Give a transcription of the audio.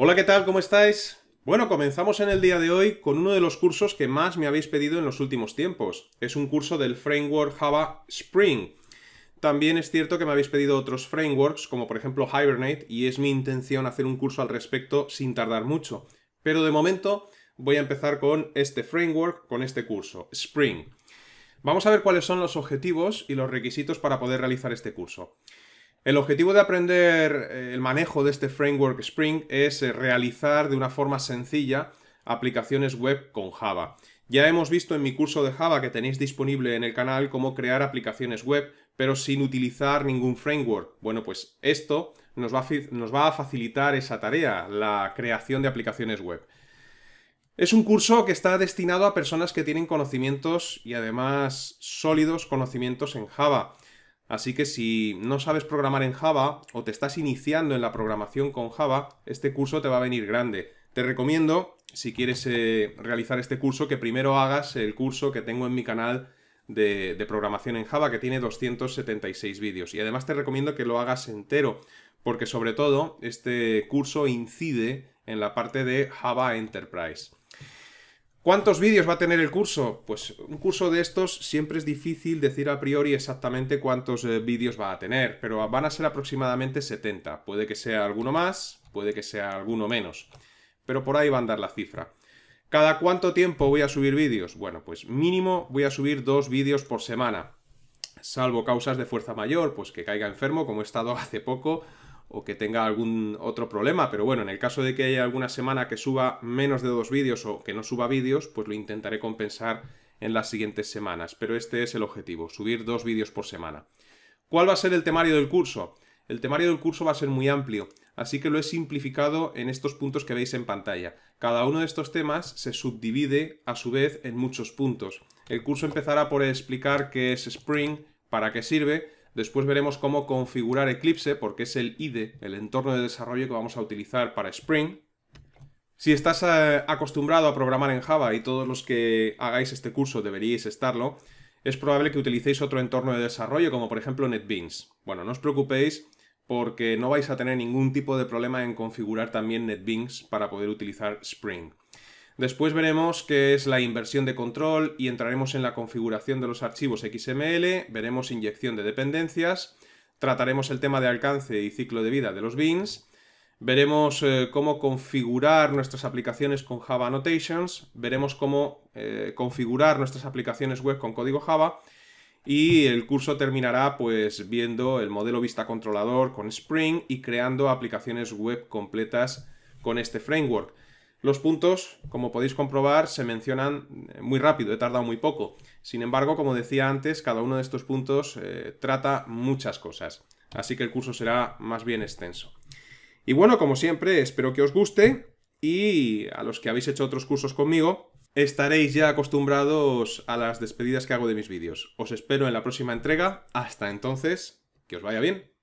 Hola, ¿qué tal? ¿Cómo estáis? Bueno, comenzamos en el día de hoy con uno de los cursos que más me habéis pedido en los últimos tiempos. Es un curso del framework Java Spring. También es cierto que me habéis pedido otros frameworks, como por ejemplo Hibernate, y es mi intención hacer un curso al respecto sin tardar mucho. Pero de momento voy a empezar con este framework, con este curso, Spring. Vamos a ver cuáles son los objetivos y los requisitos para poder realizar este curso. El objetivo de aprender eh, el manejo de este framework Spring es eh, realizar de una forma sencilla aplicaciones web con Java. Ya hemos visto en mi curso de Java que tenéis disponible en el canal cómo crear aplicaciones web, pero sin utilizar ningún framework. Bueno, pues esto nos va, a, facilitar esa tarea, la creación de aplicaciones web. Es un curso que está destinado a personas que tienen conocimientos y además sólidos conocimientos en Java. Así que si no sabes programar en Java o te estás iniciando en la programación con Java, este curso te va a venir grande. Te recomiendo, si quieres eh, realizar este curso, que primero hagas el curso que tengo en mi canal de programación en Java, que tiene 276 vídeos. Y además te recomiendo que lo hagas entero, porque sobre todo este curso incide en la parte de Java Enterprise. ¿Cuántos vídeos va a tener el curso? Pues un curso de estos siempre es difícil decir a priori exactamente cuántos eh, vídeos va a tener, pero van a ser aproximadamente 70. Puede que sea alguno más, puede que sea alguno menos, pero por ahí va a andar la cifra. ¿Cada cuánto tiempo voy a subir vídeos? Bueno, pues mínimo voy a subir dos vídeos por semana, salvo causas de fuerza mayor, pues que caiga enfermo como he estado hace poco, o que tenga algún otro problema, pero bueno, en el caso de que haya alguna semana que suba menos de dos vídeos o que no suba vídeos, pues lo intentaré compensar en las siguientes semanas, pero este es el objetivo, subir dos vídeos por semana. ¿Cuál va a ser el temario del curso? El temario del curso va a ser muy amplio, así que lo he simplificado en estos puntos que veis en pantalla. Cada uno de estos temas se subdivide a su vez en muchos puntos. El curso empezará por explicar qué es Spring, para qué sirve, Después veremos cómo configurar Eclipse, porque es el IDE, el entorno de desarrollo que vamos a utilizar para Spring. Si estás eh, acostumbrado a programar en Java, y todos los que hagáis este curso deberíais estarlo, es probable que utilicéis otro entorno de desarrollo, como por ejemplo NetBeans. Bueno, no os preocupéis, porque no vais a tener ningún tipo de problema en configurar también NetBeans para poder utilizar Spring. Después veremos qué es la inversión de control y entraremos en la configuración de los archivos XML, veremos inyección de dependencias, trataremos el tema de alcance y ciclo de vida de los BINs, veremos eh, cómo configurar nuestras aplicaciones con Java Annotations, veremos cómo eh, configurar nuestras aplicaciones web con código Java y el curso terminará pues viendo el modelo vista controlador con Spring y creando aplicaciones web completas con este framework. Los puntos, como podéis comprobar, se mencionan eh, muy rápido, he tardado muy poco. Sin embargo, como decía antes, cada uno de estos puntos eh, trata muchas cosas, así que el curso será más bien extenso. Y bueno, como siempre, espero que os guste y a los que habéis hecho otros cursos conmigo, estaréis ya acostumbrados a las despedidas que hago de mis vídeos. Os espero en la próxima entrega. Hasta entonces, que os vaya bien.